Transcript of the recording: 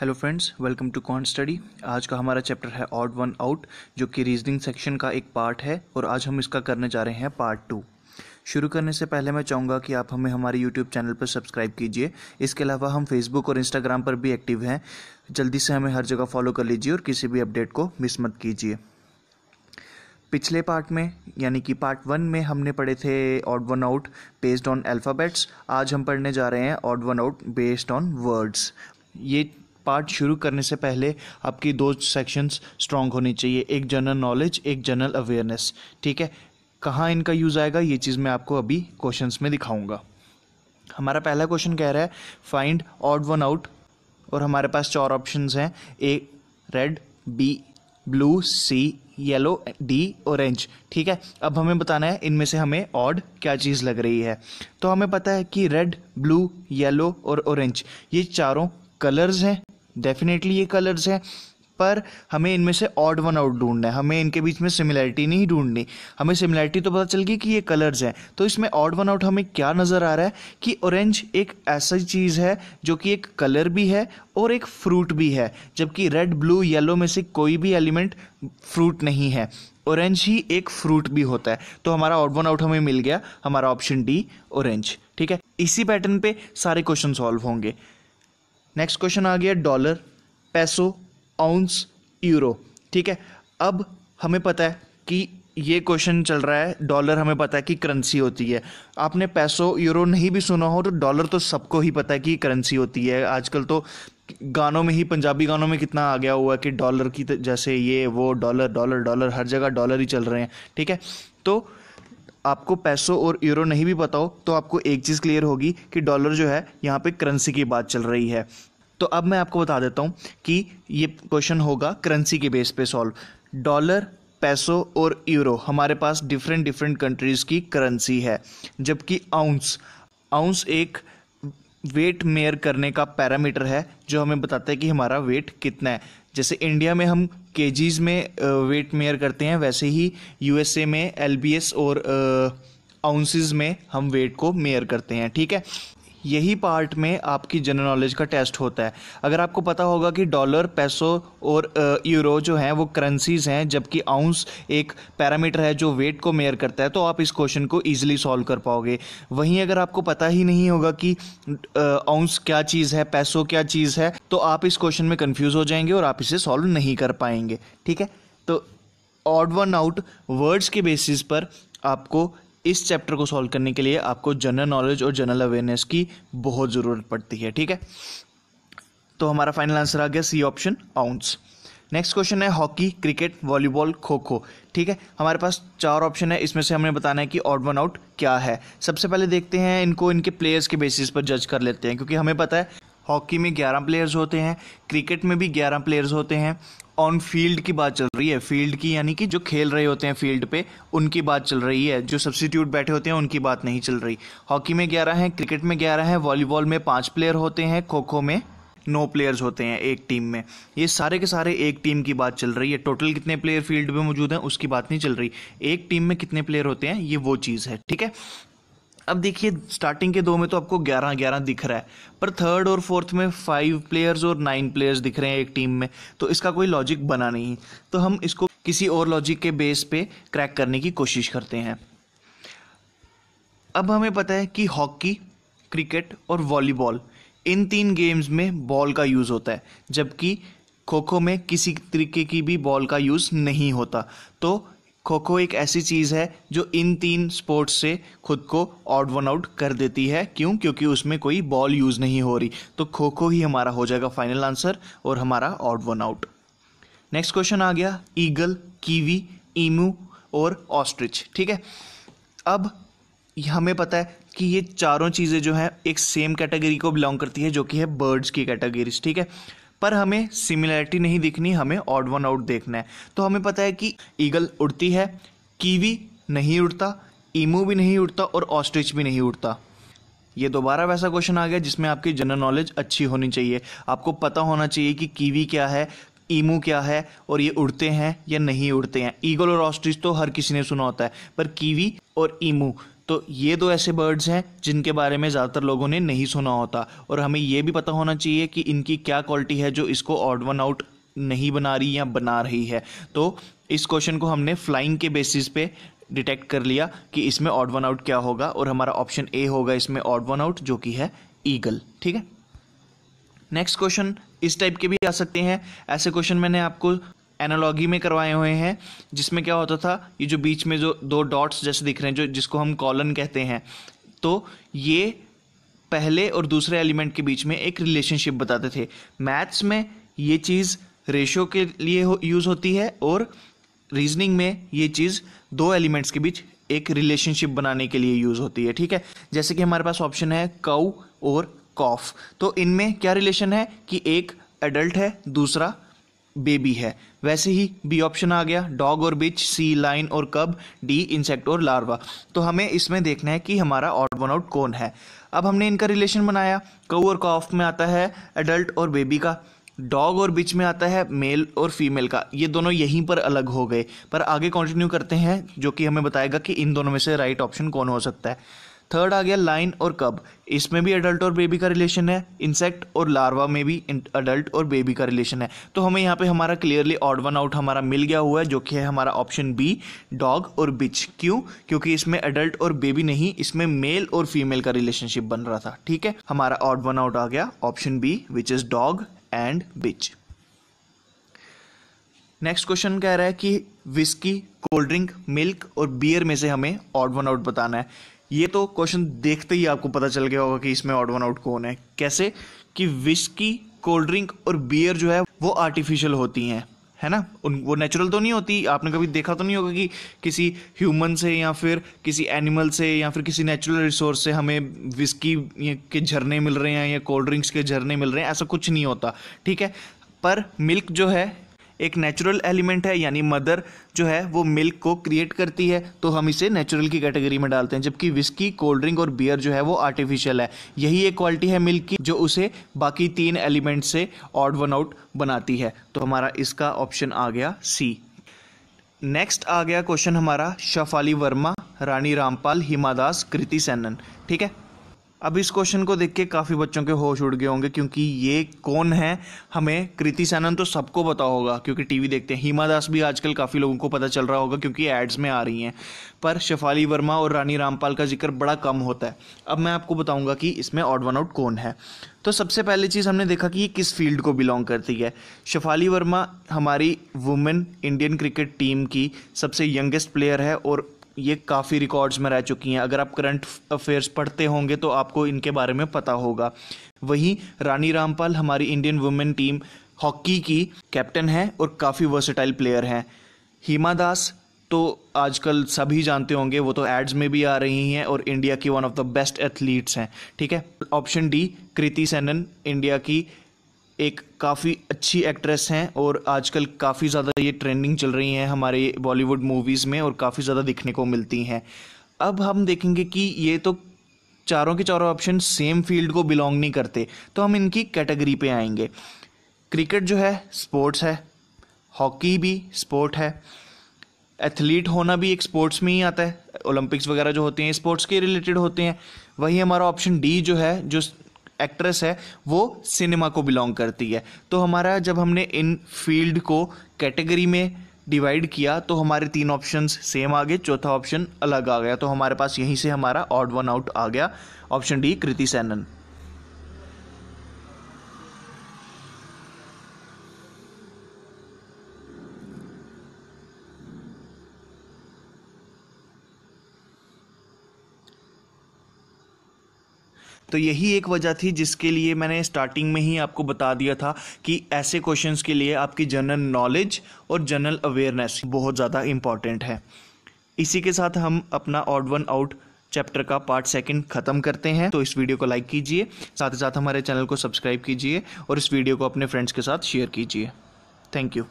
hello friends welcome to count study आज का हमारा चैप्टर है ऑड वन आउट जो कि रीजनिंग सेक्शन का एक पार्ट है और आज हम इसका करने जा रहे हैं पार्ट टू शुरू करने से पहले मैं चाहूँगा कि आप हमें हमारे यूट्यूब चैनल पर सब्सक्राइब कीजिए इसके अलावा हम फेसबुक और इंस्टाग्राम पर भी एक्टिव हैं जल्दी से हमें हर जगह फॉलो कर लीजिए और किसी भी अपडेट को मिस मत कीजिए पिछले पार्ट में यानी कि पार्ट वन में हमने पढ़े थे odd one out based on alphabets आज हम पढ़ने जा रहे हैं odd one out based on words ये पार्ट शुरू करने से पहले आपकी दो सेक्शंस स्ट्रांग होनी चाहिए एक जनरल नॉलेज एक जनरल अवेयरनेस ठीक है कहाँ इनका यूज़ आएगा ये चीज़ मैं आपको अभी क्वेश्चन में दिखाऊँगा हमारा पहला क्वेश्चन कह रहा है फाइंड ऑड वन आउट और हमारे पास चार ऑप्शन हैं A red B blue C yellow D orange ठीक है अब हमें बताना है इनमें से हमें ऑड क्या चीज़ लग रही है तो हमें पता है कि रेड ब्लू येलो और ऑरेंज ये चारों कलर्स हैं डेफिनेटली ये कलर्स हैं पर हमें इनमें से ऑड वन आउट ढूंढना है हमें इनके बीच में सिमिलैरिटी नहीं ढूंढनी हमें सिमिलैरिटी तो पता चल गई कि ये कलर्स हैं तो इसमें ऑड वन आउट हमें क्या नज़र आ रहा है कि ऑरेंज एक ऐसी चीज़ है जो कि एक कलर भी है और एक फ्रूट भी है जबकि रेड ब्लू येलो में से कोई भी एलिमेंट फ्रूट नहीं है ऑरेंज ही एक फ्रूट भी होता है तो हमारा ऑड वन आउट हमें मिल गया हमारा ऑप्शन डी ऑरेंज ठीक है इसी पैटर्न पे सारे क्वेश्चन सॉल्व होंगे नेक्स्ट क्वेश्चन आ गया डॉलर पैसो आउंस यूरो ठीक है अब हमें पता है कि ये क्वेश्चन चल रहा है डॉलर हमें पता है कि करेंसी होती है आपने पैसो यूरो नहीं भी सुना हो तो डॉलर तो सबको ही पता है कि करेंसी होती है आजकल तो गानों में ही पंजाबी गानों में कितना आ गया हुआ है कि डॉलर की जैसे ये वो डॉलर डॉलर डॉलर हर जगह डॉलर ही चल रहे हैं ठीक है तो आपको पैसों और यूरो नहीं भी पता हो तो आपको एक चीज़ क्लियर होगी कि डॉलर जो है यहाँ पे करेंसी की बात चल रही है तो अब मैं आपको बता देता हूँ कि ये क्वेश्चन होगा करेंसी के बेस पे सॉल्व डॉलर पैसों और यूरो हमारे पास डिफरेंट डिफरेंट कंट्रीज़ की करेंसी है जबकि आउंस आउंस एक वेट मेयर करने का पैरामीटर है जो हमें बताता है कि हमारा वेट कितना है जैसे इंडिया में हम के में वेट मेयर करते हैं वैसे ही यूएसए में एल और आ, में हम वेट को मेयर करते हैं ठीक है यही पार्ट में आपकी जनरल नॉलेज का टेस्ट होता है अगर आपको पता होगा कि डॉलर पैसो और यूरो जो हैं वो करेंसीज हैं जबकि आउंस एक पैरामीटर है जो वेट को मेयर करता है तो आप इस क्वेश्चन को ईजिली सॉल्व कर पाओगे वहीं अगर आपको पता ही नहीं होगा कि आउंस क्या चीज़ है पैसो क्या चीज़ है तो आप इस क्वेश्चन में कन्फ्यूज़ हो जाएंगे और आप इसे सॉल्व नहीं कर पाएंगे ठीक है तो ऑड वन आउट वर्ड्स के बेसिस पर आपको इस चैप्टर को सॉल्व करने के लिए आपको जनरल नॉलेज और जनरल अवेयरनेस की बहुत ज़रूरत पड़ती है ठीक है तो हमारा फाइनल आंसर आ गया C option ounce next question है hockey cricket volleyball kho kho ठीक है हमारे पास चार ऑप्शन है इसमें से हमें बताना है कि ऑड वन आउट क्या है सबसे पहले देखते हैं इनको इनके प्लेयर्स के बेसिस पर जज कर लेते हैं क्योंकि हमें पता है हॉकी में 11 प्लेयर्स होते हैं क्रिकेट में भी 11 प्लेयर्स होते हैं ऑन फील्ड की बात चल रही है फील्ड की यानी कि जो खेल रहे होते हैं फील्ड पे उनकी बात चल रही है जो सब्सटीट्यूट बैठे होते हैं उनकी बात नहीं चल रही हॉकी में ग्यारह हैं क्रिकेट में ग्यारह हैं वॉलीबॉल में पाँच प्लेयर होते हैं खो खो में नौ प्लेयर्स होते हैं एक टीम में ये सारे के सारे एक टीम की बात चल रही है टोटल कितने प्लेयर फील्ड में मौजूद हैं उसकी बात नहीं चल रही एक टीम में कितने प्लेयर होते हैं ये वो चीज़ है ठीक है अब देखिए स्टार्टिंग के दो में तो आपको ग्यारह ग्यारह दिख रहा है पर थर्ड और फोर्थ में फाइव प्लेयर्स और नाइन प्लेयर्स दिख रहे हैं एक टीम में तो इसका कोई लॉजिक बना नहीं तो हम इसको किसी और लॉजिक के बेस पे क्रैक करने की कोशिश करते हैं अब हमें पता है कि हॉकी क्रिकेट और वॉलीबॉल इन तीन गेम्स में बॉल का यूज़ होता है जबकि खो खो में किसी तरीके की भी बॉल का यूज़ नहीं होता तो खो खो एक ऐसी चीज़ है जो इन तीन स्पोर्ट्स से खुद को आउट वन आउट कर देती है क्यों क्योंकि उसमें कोई बॉल यूज़ नहीं हो रही तो खो खो ही हमारा हो जाएगा फाइनल आंसर और हमारा out one out next question आ गया ईगल कीवी ईमू और ऑस्ट्रिच ठीक है अब हमें पता है कि ये चारों चीज़ें जो हैं एक सेम कैटेगरी को बिलोंग करती है जो कि है बर्ड्स की कैटेगरीज ठीक है पर हमें सिमिलैरिटी नहीं दिखनी हमें ऑड वन आउट देखना है तो हमें पता है कि ईगल उड़ती है कीवी नहीं उड़ता ईमू भी नहीं उड़ता और ऑस्ट्रिच भी नहीं उड़ता ये दोबारा वैसा क्वेश्चन आ गया जिसमें आपकी जनरल नॉलेज अच्छी होनी चाहिए आपको पता होना चाहिए कि कीवी क्या है ईमू क्या है और ये उड़ते हैं या नहीं उड़ते हैं ईगल और ऑस्ट्रिच तो हर किसी ने सुना होता है पर कीवी और ईमू तो ये दो ऐसे बर्ड्स हैं जिनके बारे में ज़्यादातर लोगों ने नहीं सुना होता और हमें ये भी पता होना चाहिए कि इनकी क्या क्वालिटी है जो इसको ऑड वन आउट नहीं बना रही या बना रही है तो इस क्वेश्चन को हमने फ्लाइंग के बेसिस पे डिटेक्ट कर लिया कि इसमें ऑड वन आउट क्या होगा और हमारा ऑप्शन ए होगा इसमें ऑड वन आउट जो कि है ईगल ठीक है नेक्स्ट क्वेश्चन इस टाइप के भी आ सकते हैं ऐसे क्वेश्चन मैंने आपको एनालॉगी में करवाए हुए हैं जिसमें क्या होता था ये जो बीच में जो दो डॉट्स जैसे दिख रहे हैं जो जिसको हम कॉलन कहते हैं तो ये पहले और दूसरे एलिमेंट के बीच में एक रिलेशनशिप बताते थे मैथ्स में ये चीज़ रेशो के लिए हो, यूज़ होती है और रीजनिंग में ये चीज़ दो एलिमेंट्स के बीच एक रिलेशनशिप बनाने के लिए यूज़ होती है ठीक है जैसे कि हमारे पास ऑप्शन है कऊ और कॉफ तो इनमें क्या रिलेशन है कि एक एडल्ट है दूसरा बेबी है वैसे ही बी ऑप्शन आ गया डॉग और बिच सी लाइन और कब डी इंसेक्ट और लार्वा तो हमें इसमें देखना है कि हमारा ऑट वन आउट कौन है अब हमने इनका रिलेशन बनाया कऊ और कॉफ में आता है एडल्ट और बेबी का डॉग और बिच में आता है मेल और फीमेल का ये दोनों यहीं पर अलग हो गए पर आगे कंटिन्यू करते हैं जो कि हमें बताएगा कि इन दोनों में से राइट ऑप्शन कौन हो सकता है थर्ड आ गया लाइन और कब इसमें भी अडल्ट और बेबी का रिलेशन है इंसेक्ट और लार्वा में भी अडल्ट और बेबी का रिलेशन है तो हमें यहाँ पे हमारा क्लियरली ऑड वन आउट हमारा मिल गया हुआ है जो कि है हमारा ऑप्शन बी डॉग और बिच क्यों क्योंकि इसमें अडल्ट और बेबी नहीं इसमें मेल और फीमेल का रिलेशनशिप बन रहा था ठीक है हमारा ऑड वन आउट आ गया option B which is dog and bitch next question कह रहा है कि विस्की कोल्ड ड्रिंक मिल्क और बियर में से हमें ऑड वन आउट बताना है ये तो क्वेश्चन देखते ही आपको पता चल गया होगा कि इसमें ऑड वन आउट कौन है कैसे कि विस्की कोल्ड ड्रिंक और बियर जो है वो आर्टिफिशियल होती हैं है ना उन वो नेचुरल तो नहीं होती आपने कभी देखा तो नहीं होगा कि किसी ह्यूमन से या फिर किसी एनिमल से या फिर किसी नेचुरल रिसोर्स से हमें विस्की के झरने मिल रहे हैं या कोल्ड ड्रिंक्स के झरने मिल रहे हैं ऐसा कुछ नहीं होता ठीक है पर मिल्क जो है एक नेचुरल एलिमेंट है यानी मदर जो है वो मिल्क को क्रिएट करती है तो हम इसे नेचुरल की कैटेगरी में डालते हैं जबकि विस्की कोल्ड ड्रिंक और बियर जो है वो आर्टिफिशियल है यही एक क्वालिटी है मिल्क की जो उसे बाकी तीन एलिमेंट से ऑड वन आउट बनाती है तो हमारा इसका ऑप्शन आ गया सी नेक्स्ट आ गया क्वेश्चन हमारा शफाली वर्मा रानी रामपाल हिमा दास कृति सैनन ठीक है अब इस क्वेश्चन को देख के काफ़ी बच्चों के होश उड़ गए होंगे क्योंकि ये कौन है हमें कृति सैनन तो सबको पता होगा क्योंकि टीवी देखते हैं हीमा दास भी आजकल काफ़ी लोगों को पता चल रहा होगा क्योंकि एड्स में आ रही हैं पर शेफाली वर्मा और रानी रामपाल का जिक्र बड़ा कम होता है अब मैं आपको बताऊँगा कि इसमें ऑड वन आउट कौन है तो सबसे पहले चीज़ हमने देखा कि ये किस फील्ड को बिलोंग करती है शेफाली वर्मा हमारी वुमेन इंडियन क्रिकेट टीम की सबसे यंगेस्ट प्लेयर है और ये काफ़ी रिकॉर्ड्स में रह चुकी हैं अगर आप करंट अफेयर्स पढ़ते होंगे तो आपको इनके बारे में पता होगा वहीं रानी रामपाल हमारी इंडियन वुमेन टीम हॉकी की कैप्टन हैं और काफ़ी वर्सेटाइल प्लेयर हैं हीमा दास तो आजकल सभी जानते होंगे वो तो एड्स में भी आ रही हैं और इंडिया की one of the best athletes हैं ठीक है option D Kriti Sanon India की एक काफ़ी अच्छी एक्ट्रेस हैं और आजकल काफ़ी ज़्यादा ये ट्रेंडिंग चल रही हैं हमारे बॉलीवुड मूवीज़ में और काफ़ी ज़्यादा दिखने को मिलती हैं अब हम देखेंगे कि ये तो चारों के चारों ऑप्शन सेम फील्ड को बिलोंग नहीं करते तो हम इनकी कैटेगरी पे आएंगे क्रिकेट जो है स्पोर्ट्स है हॉकी भी स्पोर्ट है एथलीट होना भी एक स्पोर्ट्स में ही आता है ओलंपिक्स वगैरह जो होते हैं स्पोर्ट्स के रिलेटेड होते हैं वही हमारा ऑप्शन डी जो है जो एक्ट्रेस है वो सिनेमा को बिलोंग करती है तो हमारा जब हमने इन फील्ड को कैटेगरी में डिवाइड किया तो हमारे तीन ऑप्शंस सेम आ गए चौथा ऑप्शन अलग आ गया तो हमारे पास यहीं से हमारा ऑड वन आउट आ गया ऑप्शन डी कृति सैनन तो यही एक वजह थी जिसके लिए मैंने स्टार्टिंग में ही आपको बता दिया था कि ऐसे क्वेश्चंस के लिए आपकी जनरल नॉलेज और जनरल अवेयरनेस बहुत ज़्यादा इम्पॉर्टेंट है इसी के साथ हम अपना ऑड वन आउट चैप्टर का पार्ट सेकंड खत्म करते हैं तो इस वीडियो को लाइक कीजिए साथ ही साथ हमारे चैनल को सब्सक्राइब कीजिए और इस वीडियो को अपने फ्रेंड्स के साथ शेयर कीजिए थैंक यू